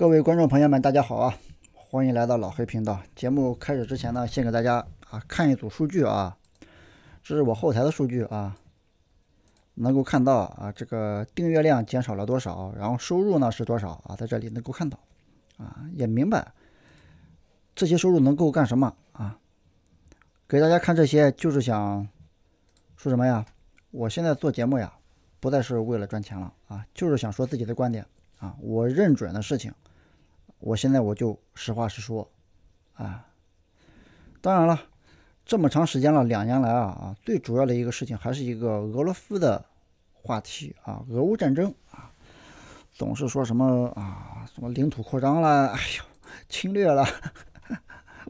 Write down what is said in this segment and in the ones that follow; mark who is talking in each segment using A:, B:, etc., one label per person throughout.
A: 各位观众朋友们，大家好啊！欢迎来到老黑频道。节目开始之前呢，先给大家啊看一组数据啊，这是我后台的数据啊，能够看到啊这个订阅量减少了多少，然后收入呢是多少啊，在这里能够看到，啊也明白这些收入能够干什么啊。给大家看这些就是想说什么呀？我现在做节目呀，不再是为了赚钱了啊，就是想说自己的观点啊，我认准的事情。我现在我就实话实说，啊，当然了，这么长时间了，两年来啊啊，最主要的一个事情还是一个俄罗斯的话题啊，俄乌战争啊，总是说什么啊什么领土扩张了，哎呦，侵略了。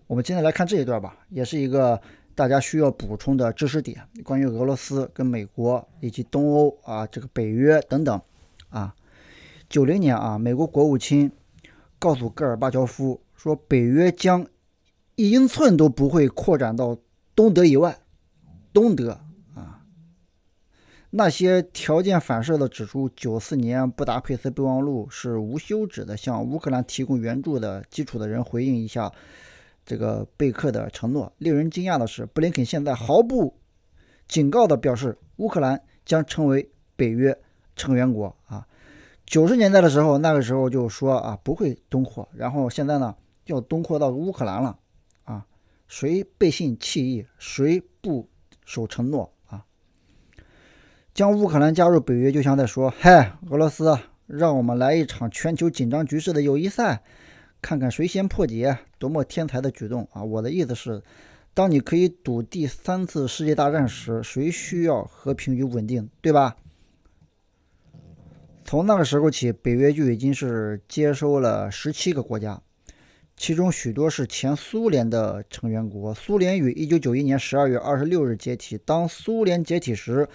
A: 我们今天来看这一段吧，也是一个大家需要补充的知识点，关于俄罗斯跟美国以及东欧啊这个北约等等啊，九零年啊，美国国务卿。告诉戈尔巴乔夫说，北约将一英寸都不会扩展到东德以外。东德啊，那些条件反射的指出，九四年布达佩斯备忘录是无休止的向乌克兰提供援助的基础的人回应一下这个贝克的承诺。令人惊讶的是，布林肯现在毫不警告的表示，乌克兰将成为北约成员国啊。九十年代的时候，那个时候就说啊不会东扩，然后现在呢要东扩到乌克兰了，啊，谁背信弃义，谁不守承诺啊？将乌克兰加入北约，就像在说，嗨，俄罗斯，让我们来一场全球紧张局势的友谊赛，看看谁先破解，多么天才的举动啊！我的意思是，当你可以赌第三次世界大战时，谁需要和平与稳定，对吧？从那个时候起，北约就已经是接收了十七个国家，其中许多是前苏联的成员国。苏联于一九九一年十二月二十六日解体。当苏联解体时，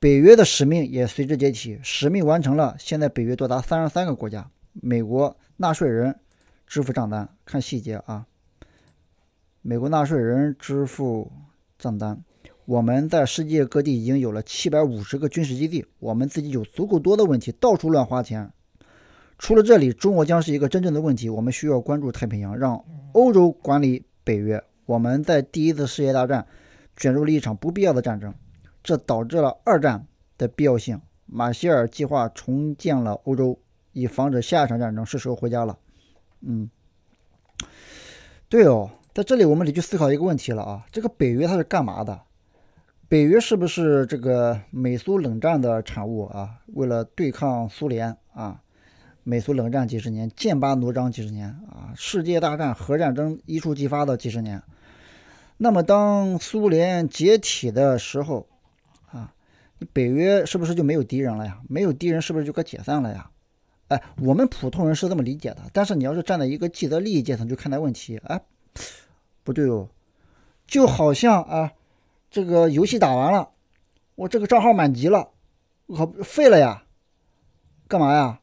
A: 北约的使命也随之解体。使命完成了，现在北约多达三十三个国家。美国纳税人支付账单，看细节啊！美国纳税人支付账单。我们在世界各地已经有了七百五十个军事基地，我们自己有足够多的问题，到处乱花钱。除了这里，中国将是一个真正的问题。我们需要关注太平洋，让欧洲管理北约。我们在第一次世界大战卷入了一场不必要的战争，这导致了二战的必要性。马歇尔计划重建了欧洲，以防止下一场战争。是时候回家了。嗯，对哦，在这里我们得去思考一个问题了啊，这个北约它是干嘛的？北约是不是这个美苏冷战的产物啊？为了对抗苏联啊，美苏冷战几十年，剑拔弩张几十年啊，世界大战、核战争一触即发的几十年。那么，当苏联解体的时候啊，北约是不是就没有敌人了呀？没有敌人是不是就该解散了呀？哎，我们普通人是这么理解的，但是你要是站在一个既得利益阶层去看待问题，哎，不对哦，就好像啊。这个游戏打完了，我这个账号满级了，我废了呀！干嘛呀？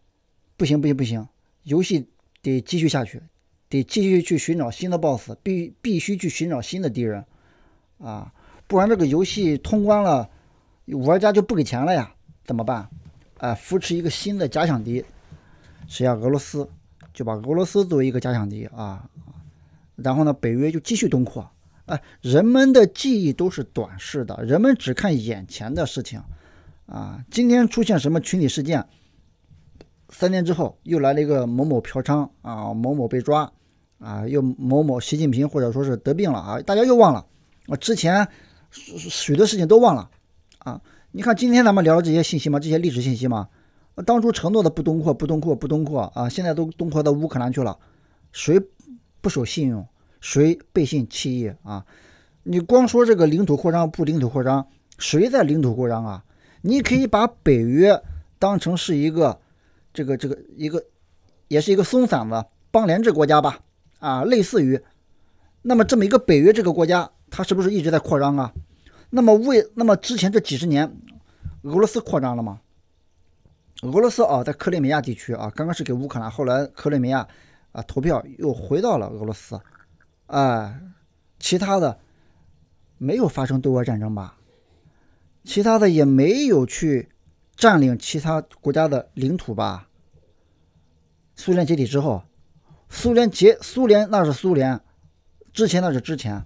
A: 不行不行不行，游戏得继续下去，得继续去寻找新的 BOSS，必必须去寻找新的敌人啊！不然这个游戏通关了，玩家就不给钱了呀？怎么办？哎，扶持一个新的假想敌，谁呀？俄罗斯，就把俄罗斯作为一个假想敌啊！然后呢，北约就继续东扩。哎，人们的记忆都是短视的，人们只看眼前的事情，啊，今天出现什么群体事件，三天之后又来了一个某某嫖娼啊，某某被抓，啊，又某某习近平或者说是得病了啊，大家又忘了，我之前许许多事情都忘了，啊，你看今天咱们聊的这些信息嘛，这些历史信息嘛，当初承诺的不东扩不东扩不东扩啊，现在都东扩到乌克兰去了，谁不守信用？谁背信弃义啊？你光说这个领土扩张不领土扩张，谁在领土扩张啊？你可以把北约当成是一个这个这个一个，也是一个松散的邦联制国家吧？啊，类似于那么这么一个北约这个国家，它是不是一直在扩张啊？那么为那么之前这几十年，俄罗斯扩张了吗？俄罗斯啊，在克里米亚地区啊，刚刚是给乌克兰，后来克里米亚啊投票又回到了俄罗斯。哎，其他的没有发生对外战争吧？其他的也没有去占领其他国家的领土吧？苏联解体之后，苏联解苏联那是苏联，之前那是之前，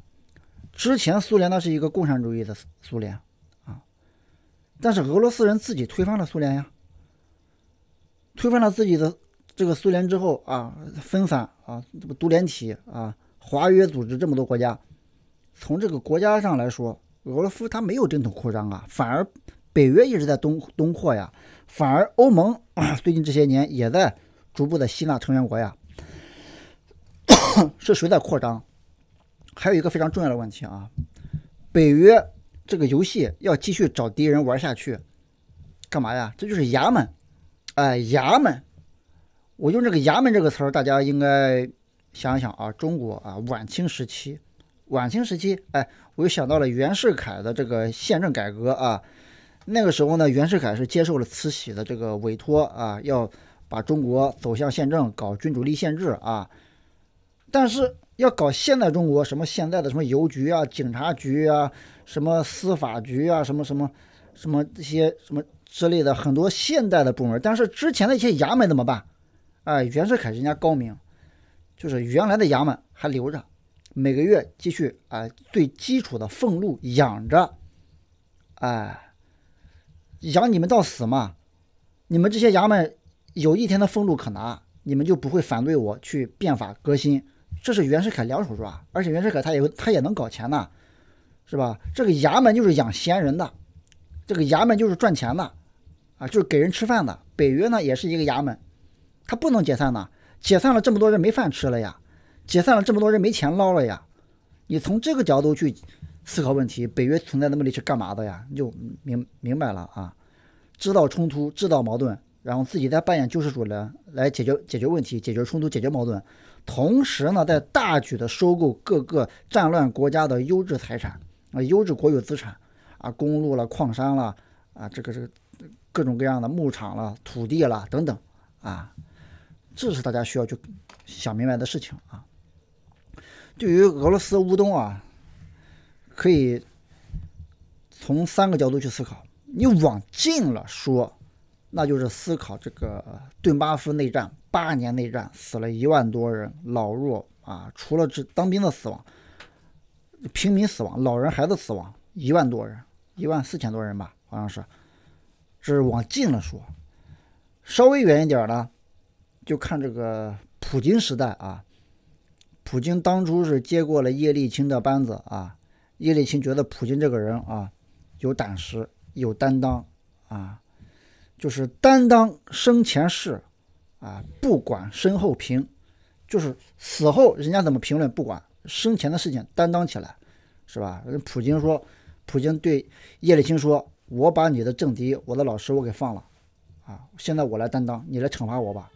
A: 之前苏联那是一个共产主义的苏联啊，但是俄罗斯人自己推翻了苏联呀，推翻了自己的这个苏联之后啊，分散啊，这个独联体啊。华约组织这么多国家，从这个国家上来说，俄罗斯它没有正统扩张啊，反而北约一直在东东扩呀，反而欧盟 最近这些年也在逐步的吸纳成员国呀。是谁在扩张？还有一个非常重要的问题啊，北约这个游戏要继续找敌人玩下去，干嘛呀？这就是衙门，哎，衙门，我用这个“衙门”这个词儿，大家应该。想一想啊，中国啊，晚清时期，晚清时期，哎，我又想到了袁世凯的这个宪政改革啊。那个时候呢，袁世凯是接受了慈禧的这个委托啊，要把中国走向宪政，搞君主立宪制啊。但是要搞现代中国，什么现代的什么邮局啊、警察局啊、什么司法局啊、什么什么什么这些什么之类的很多现代的部门，但是之前的一些衙门怎么办？哎，袁世凯人家高明。就是原来的衙门还留着，每个月继续啊最基础的俸禄养着，哎，养你们到死嘛。你们这些衙门有一天的俸禄可拿，你们就不会反对我去变法革新。这是袁世凯两手抓，而且袁世凯他也他也能搞钱呐，是吧？这个衙门就是养闲人的，这个衙门就是赚钱的，啊，就是给人吃饭的。北约呢也是一个衙门，他不能解散的。解散了这么多人没饭吃了呀，解散了这么多人没钱捞了呀，你从这个角度去思考问题，北约存在的目的是干嘛的呀？你就明明白了啊，制造冲突，制造矛盾，然后自己再扮演救世主来来解决解决问题，解决冲突，解决矛盾，同时呢，在大举的收购各个战乱国家的优质财产啊，优质国有资产啊，公路了，矿山了啊，这个这个各种各样的牧场了，土地了等等啊。这是大家需要去想明白的事情啊。对于俄罗斯乌东啊，可以从三个角度去思考。你往近了说，那就是思考这个顿巴斯内战八年内战死了一万多人，老弱啊，除了这当兵的死亡，平民死亡，老人孩子死亡，一万多人，一万四千多人吧，好像是。这是往近了说，稍微远一点呢。就看这个普京时代啊，普京当初是接过了叶利钦的班子啊。叶利钦觉得普京这个人啊，有胆识，有担当啊，就是担当生前事啊，不管身后评，就是死后人家怎么评论不管，生前的事情担当起来，是吧？普京说，普京对叶利钦说：“我把你的政敌，我的老师，我给放了啊，现在我来担当，你来惩罚我吧。”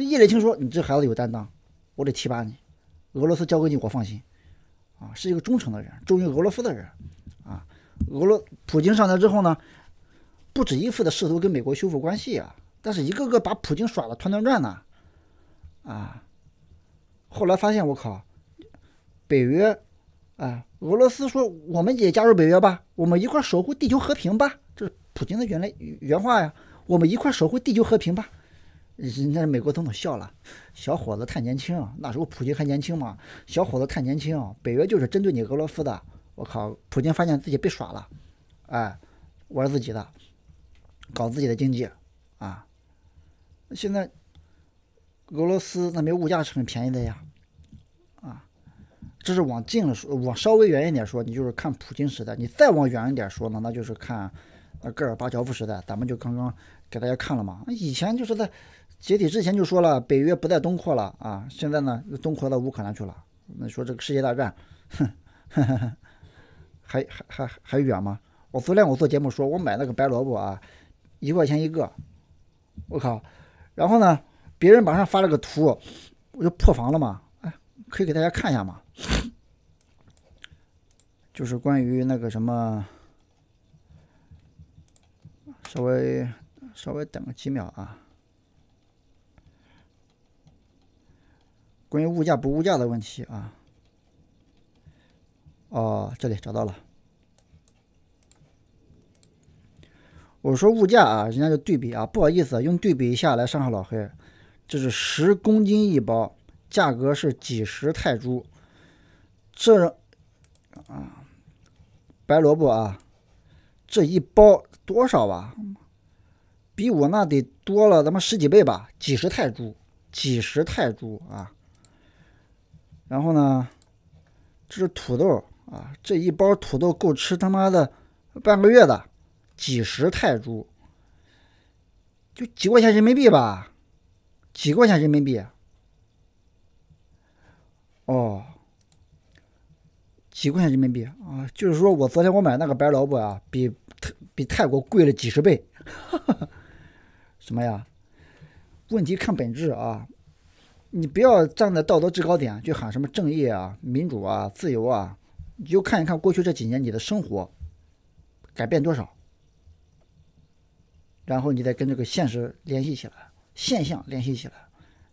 A: 叶利钦说：“你这孩子有担当，我得提拔你。俄罗斯交给你，我放心。啊，是一个忠诚的人，忠于俄罗斯的人。啊，俄罗普京上台之后呢，不止一次的试图跟美国修复关系啊，但是一个个把普京耍的团团转呢。啊，后来发现我靠，北约，啊，俄罗斯说我们也加入北约吧，我们一块守护地球和平吧。这是普京的原来原话呀，我们一块守护地球和平吧。”人家美国总统笑了，小伙子太年轻，那时候普京还年轻嘛。小伙子太年轻，北约就是针对你俄罗斯的。我靠，普京发现自己被耍了，哎，玩自己的，搞自己的经济啊。现在俄罗斯那边物价是很便宜的呀，啊，这是往近了说，往稍微远一点说，你就是看普京时代你再往远一点说呢，那就是看呃戈尔巴乔夫时代咱们就刚刚给大家看了嘛，以前就是在。解体之前就说了，北约不在东扩了啊！现在呢，又东扩到乌克兰去了。那说这个世界大战，哼，还还还还远吗？我昨天我做节目说，我买那个白萝卜啊，一块钱一个，我靠！然后呢，别人马上发了个图，我就破防了嘛。哎，可以给大家看一下吗？就是关于那个什么，稍微稍微等个几秒啊。关于物价不物价的问题啊，哦，这里找到了。我说物价啊，人家就对比啊，不好意思，用对比一下来伤害老黑。这是十公斤一包，价格是几十泰铢。这啊，白萝卜啊，这一包多少吧？比我那得多了，他妈十几倍吧？几十泰铢，几十泰铢啊！然后呢，这是土豆啊，这一包土豆够吃他妈的半个月的，几十泰铢，就几块钱人民币吧，几块钱人民币，哦，几块钱人民币啊，就是说我昨天我买那个白萝卜啊，比泰比泰国贵了几十倍，什么呀？问题看本质啊。你不要站在道德制高点去喊什么正义啊、民主啊、自由啊，你就看一看过去这几年你的生活改变多少，然后你再跟这个现实联系起来，现象联系起来，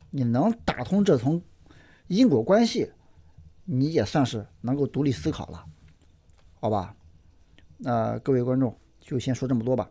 A: 你能打通这层因果关系，你也算是能够独立思考了，好吧？那各位观众就先说这么多吧。